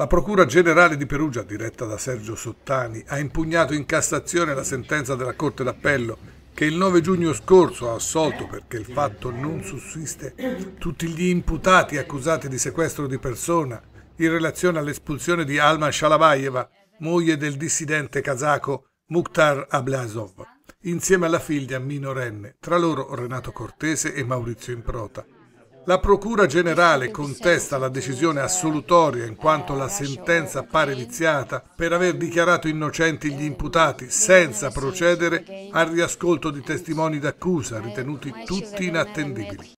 La Procura Generale di Perugia, diretta da Sergio Sottani, ha impugnato in Cassazione la sentenza della Corte d'Appello che il 9 giugno scorso ha assolto perché il fatto non sussiste tutti gli imputati accusati di sequestro di persona in relazione all'espulsione di Alma Shalabayeva, moglie del dissidente kazako Mukhtar Ablazov, insieme alla figlia minorenne, tra loro Renato Cortese e Maurizio Improta. La Procura Generale contesta la decisione assolutoria in quanto la eh, sentenza appare viziata per aver dichiarato innocenti gli imputati eh, senza procedere al riascolto di testimoni d'accusa eh, ritenuti tutti inattendibili.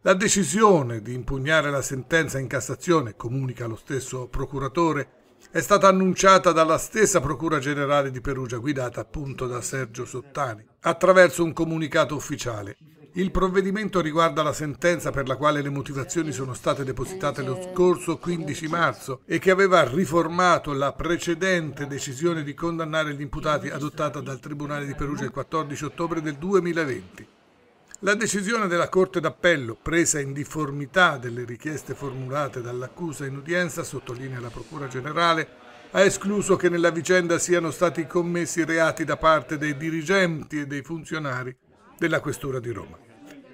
La decisione di impugnare la sentenza in Cassazione, comunica lo stesso procuratore, è stata annunciata dalla stessa Procura Generale di Perugia, guidata appunto da Sergio Sottani, attraverso un comunicato ufficiale. Il provvedimento riguarda la sentenza per la quale le motivazioni sono state depositate lo scorso 15 marzo e che aveva riformato la precedente decisione di condannare gli imputati adottata dal Tribunale di Perugia il 14 ottobre del 2020. La decisione della Corte d'Appello, presa in difformità delle richieste formulate dall'accusa in udienza, sottolinea la Procura Generale, ha escluso che nella vicenda siano stati commessi reati da parte dei dirigenti e dei funzionari della Questura di Roma.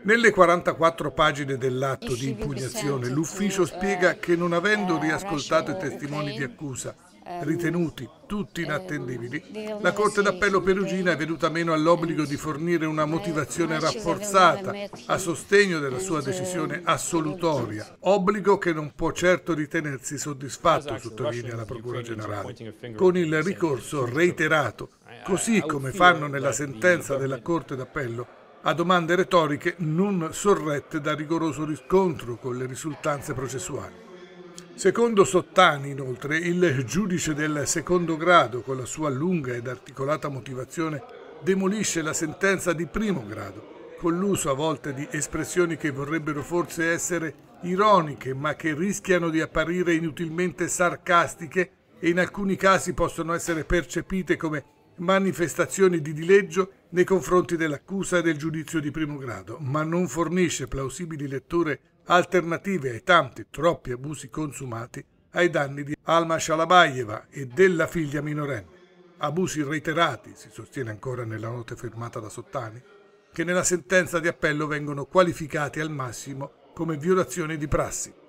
Nelle 44 pagine dell'atto di impugnazione l'ufficio spiega eh, che non avendo eh, riascoltato i testimoni di accusa ehm, ritenuti tutti ehm, inattendibili, la Corte d'Appello Perugina è venuta meno all'obbligo di eh, fornire una motivazione rafforzata a sostegno della sua decisione assolutoria, obbligo che non può certo ritenersi soddisfatto, esatto, sottolinea la Procura Generale, con il ricorso reiterato, così come fanno nella sentenza della Corte d'Appello a domande retoriche non sorrette da rigoroso riscontro con le risultanze processuali. Secondo Sottani, inoltre, il giudice del secondo grado, con la sua lunga ed articolata motivazione, demolisce la sentenza di primo grado, con l'uso a volte di espressioni che vorrebbero forse essere ironiche, ma che rischiano di apparire inutilmente sarcastiche e in alcuni casi possono essere percepite come manifestazioni di dileggio nei confronti dell'accusa e del giudizio di primo grado, ma non fornisce plausibili letture alternative ai tanti, troppi abusi consumati ai danni di Alma Shalabayeva e della figlia minorenne. Abusi reiterati, si sostiene ancora nella nota firmata da Sottani, che nella sentenza di appello vengono qualificati al massimo come violazione di prassi.